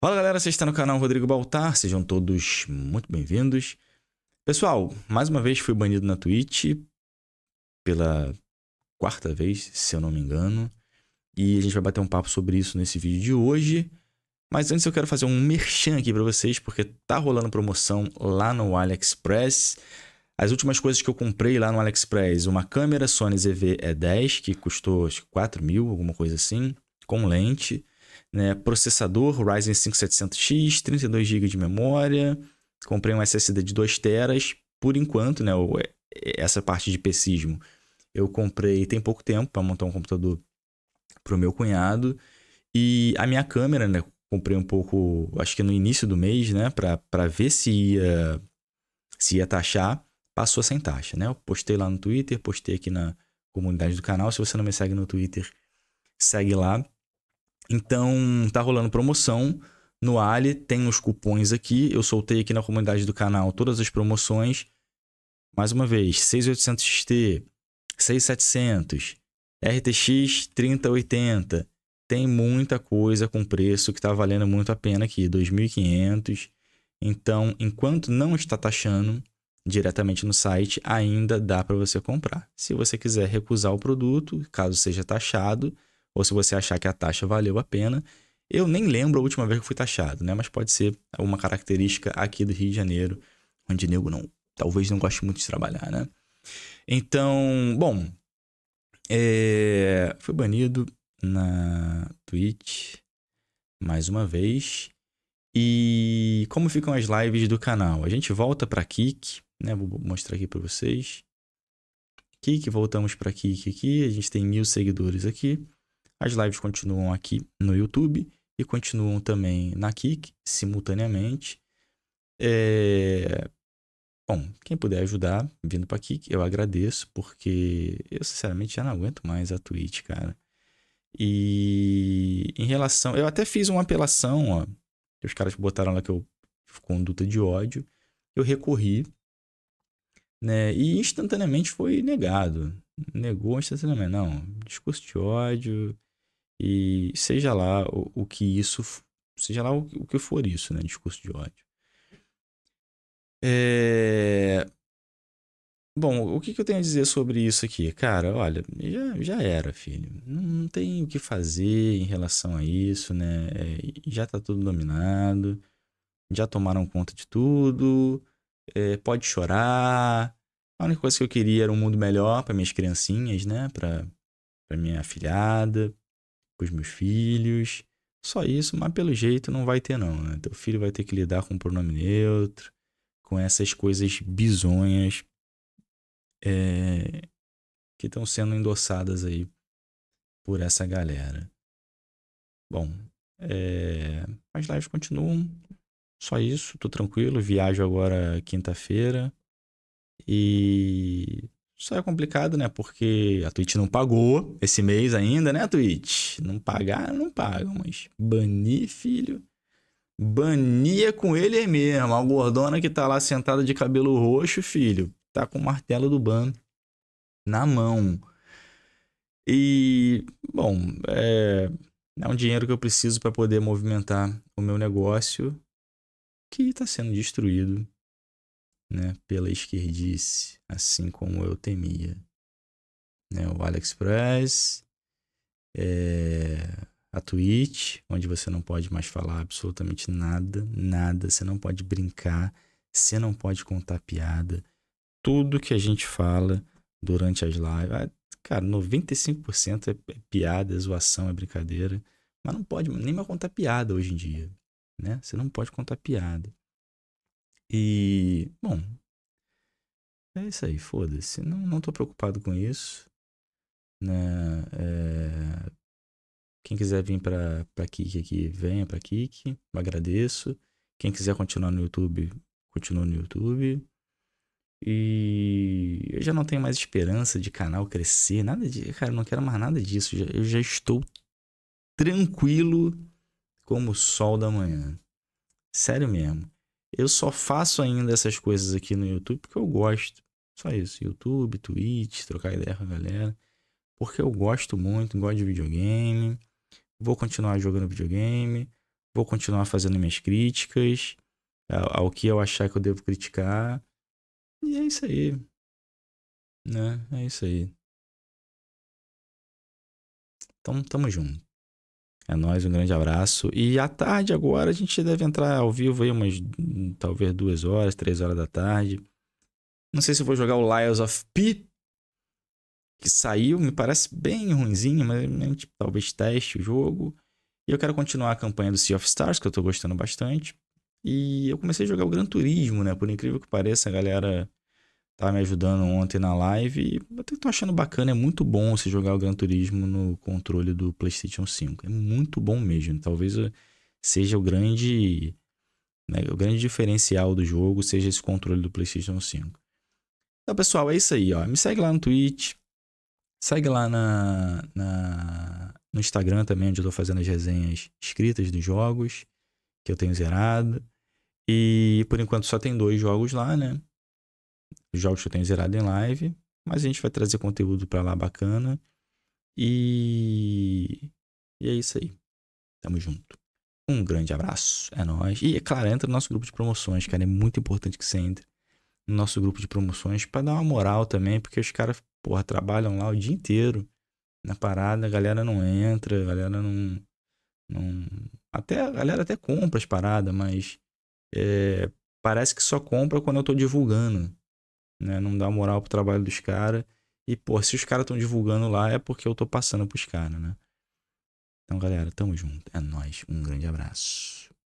Fala galera, você está no canal Rodrigo Baltar, sejam todos muito bem-vindos. Pessoal, mais uma vez fui banido na Twitch pela quarta vez, se eu não me engano, e a gente vai bater um papo sobre isso nesse vídeo de hoje. Mas antes eu quero fazer um merchan aqui para vocês, porque tá rolando promoção lá no AliExpress. As últimas coisas que eu comprei lá no AliExpress, uma câmera Sony ZV-E10, que custou acho, 4 mil, alguma coisa assim, com lente né? Processador Ryzen 5 700X, 32 GB de memória. Comprei um SSD de 2 teras. Por enquanto, né? É, é, essa parte de pesismo, eu comprei tem pouco tempo para montar um computador para o meu cunhado. E a minha câmera, né? Comprei um pouco, acho que no início do mês, né? Para ver se ia, se ia taxar. Passou sem taxa, né? Eu postei lá no Twitter, postei aqui na comunidade do canal. Se você não me segue no Twitter, segue lá. Então, tá rolando promoção no Ali, tem os cupons aqui. Eu soltei aqui na comunidade do canal todas as promoções. Mais uma vez, 6800 XT, 6700, RTX 3080. Tem muita coisa com preço que tá valendo muito a pena aqui, 2500. Então, enquanto não está taxando diretamente no site, ainda dá para você comprar. Se você quiser recusar o produto, caso seja taxado, ou se você achar que a taxa valeu a pena. Eu nem lembro a última vez que fui taxado, né? Mas pode ser uma característica aqui do Rio de Janeiro, onde nego não, talvez não goste muito de trabalhar, né? Então, bom, é, foi banido na Twitch mais uma vez. E como ficam as lives do canal? A gente volta para Kik, né? Vou mostrar aqui para vocês. Kik, voltamos para Kik aqui. A gente tem mil seguidores aqui. As lives continuam aqui no YouTube e continuam também na Kik, simultaneamente. É... Bom, quem puder ajudar vindo para Kik, eu agradeço, porque eu sinceramente já não aguento mais a Twitch, cara. E em relação. Eu até fiz uma apelação, ó. Os caras botaram lá que eu. Conduta de ódio. Eu recorri. Né, e instantaneamente foi negado. Negou instantaneamente. Não, discurso de ódio. E seja lá o, o que isso, seja lá o, o, que for isso, né? Discurso de ódio. É... Bom, o que, que, eu tenho a dizer sobre isso aqui? Cara, olha, já, já era, filho. Não, não tem o que fazer em relação a isso, né? É, já tá tudo dominado, já tomaram conta de tudo, é, pode chorar. A única coisa que eu queria era um mundo melhor para minhas criancinhas, né? Para minha afilhada, com os meus filhos. Só isso, mas pelo jeito não vai ter, não. Né? Teu filho vai ter que lidar com o pronome neutro, com essas coisas bizonhas é, que estão sendo endossadas aí por essa galera. Bom, é, as lives continuam. Só isso, tô tranquilo. Viajo agora quinta-feira. E isso é complicado, né? Porque a Twitch não pagou esse mês ainda, né, Twitch? Não pagar, ah, não pagam, mas banir, filho. Bania com ele mesmo. A gordona que tá lá sentada de cabelo roxo, filho. Tá com o martelo do ban na mão. E, bom, é, é um dinheiro que eu preciso para poder movimentar o meu negócio que está sendo destruído né, pela esquerdice, assim como eu temia. Né, o AliExpress, é, a Twitch, onde você não pode mais falar absolutamente nada, nada, você não pode brincar, você não pode contar piada. Tudo que a gente fala durante as lives, ah, cara, 95% é, é piada, é zoação, é brincadeira, mas não pode nem mais contar piada hoje em dia, né? Você não pode contar piada. E, bom, é isso aí, foda-se. Não, não tô preocupado com isso. Né? É... Quem quiser vir pra, pra Kik aqui, venha pra Kik. Eu agradeço. Quem quiser continuar no YouTube, continua no YouTube. E eu já não tenho mais esperança de canal crescer, nada de, cara, eu não quero mais nada disso. Eu já estou tranquilo como o sol da manhã. Sério mesmo. Eu só faço ainda essas coisas aqui no YouTube porque eu gosto. Só isso. YouTube, Twitch, trocar ideia com a galera. Porque eu gosto muito, gosto de videogame. Vou continuar jogando videogame. Vou continuar fazendo minhas críticas. Ao que eu achar que eu devo criticar. E é isso aí. Né? É isso aí. Então, tamo junto. É nóis, um grande abraço. E à tarde agora a gente deve entrar ao vivo aí umas talvez duas horas, três horas da tarde. Não sei se vou jogar o Lions of P, que saiu, me parece bem ruimzinho, mas a né, gente tipo, talvez teste o jogo. E eu quero continuar a campanha do Sea of Stars, que eu tô gostando bastante. E eu comecei a jogar o Gran Turismo, né? Por incrível que pareça, a galera Tá me ajudando ontem na live. E eu tô achando bacana. É muito bom você jogar o Gran Turismo no controle do PlayStation 5. É muito bom mesmo. Talvez eh, seja o grande. Né, o grande diferencial do jogo seja esse controle do PlayStation 5. Então, pessoal, é isso aí. Ó. Me segue lá no Twitch. Segue lá na, na, no Instagram também, onde eu tô fazendo as resenhas escritas dos jogos que eu tenho zerado. E por enquanto só tem dois jogos lá, né? jogos que eu tenho zerado em live, mas a gente vai trazer conteúdo para lá bacana. E... e é isso aí. Tamo junto. Um grande abraço, é nós. E é claro, entra no nosso grupo de promoções, cara, é muito importante que você entre no nosso grupo de promoções para dar uma moral também, porque os caras, porra, trabalham lá o dia inteiro na parada, a galera não entra, a galera não não até a galera até compra as paradas, mas é, parece que só compra quando eu tô divulgando né? Não dá moral pro trabalho dos caras. E, pô, se os caras estão divulgando lá, é porque eu tô passando pros caras, né? Então, galera, tamo junto. É nóis. Um grande abraço.